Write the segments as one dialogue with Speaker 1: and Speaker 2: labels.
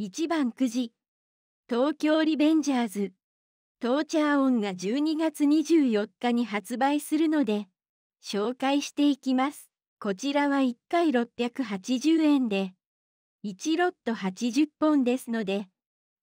Speaker 1: 1番9時東京リベンジャーズトーチャーオンが12月24日に発売するので紹介していきますこちらは1回680円で1ロット80本ですので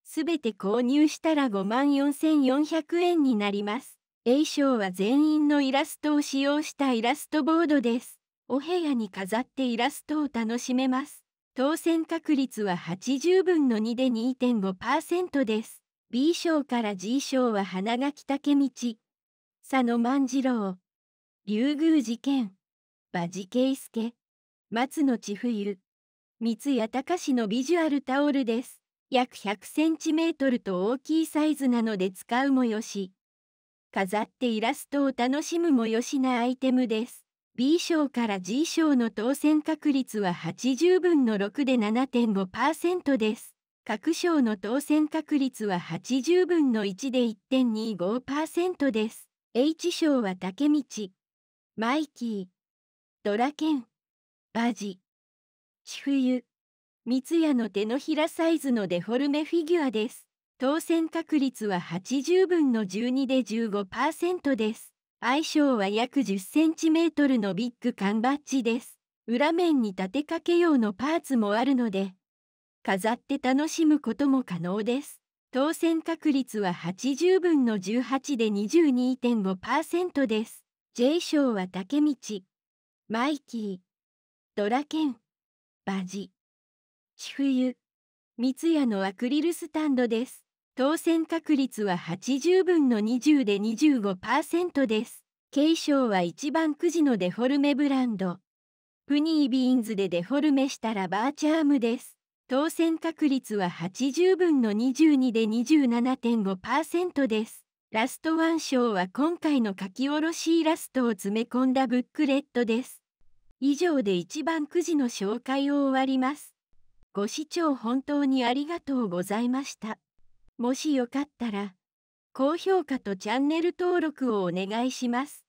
Speaker 1: すべて購入したら5万4400円になります A 賞は全員のイラストを使用したイラストボードですお部屋に飾ってイラストを楽しめます当選確率は80分の2で2.5%です。B 賞から G 賞は花垣竹道、佐野万次郎、竜宮事件、馬事圭介、松野千冬、三谷隆のビジュアルタオルです。約100センチメートルと大きいサイズなので使うもよし、飾ってイラストを楽しむもよしなアイテムです。B 賞から G 賞の当選確率は80分の6で7.5%です。各賞の当選確率は80分の1で1.25%です。H 賞は竹道、マイキー、ドラケン、バジ、シフユ、三ツ矢の手のひらサイズのデフォルメフィギュアです。当選確率は80分の12で15%です。愛称は約10センチメートルのビッグ缶バッジです。裏面に立てかけ用のパーツもあるので、飾って楽しむことも可能です。当選確率は80分の18で22.5%です。J 賞は竹道、マイキー、ドラケン、バジ、シユ、三ツ矢のアクリルスタンドです。当選確率は80分の20で25%です。軽承は一番くじのデフォルメブランド。プニービーンズでデフォルメしたらバーチャームです。当選確率は80分の22で27.5%です。ラストワン賞は今回の書き下ろしイラストを詰め込んだブックレットです。以上で一番くじの紹介を終わります。ご視聴本当にありがとうございました。もしよかったら、高評価とチャンネル登録をお願いします。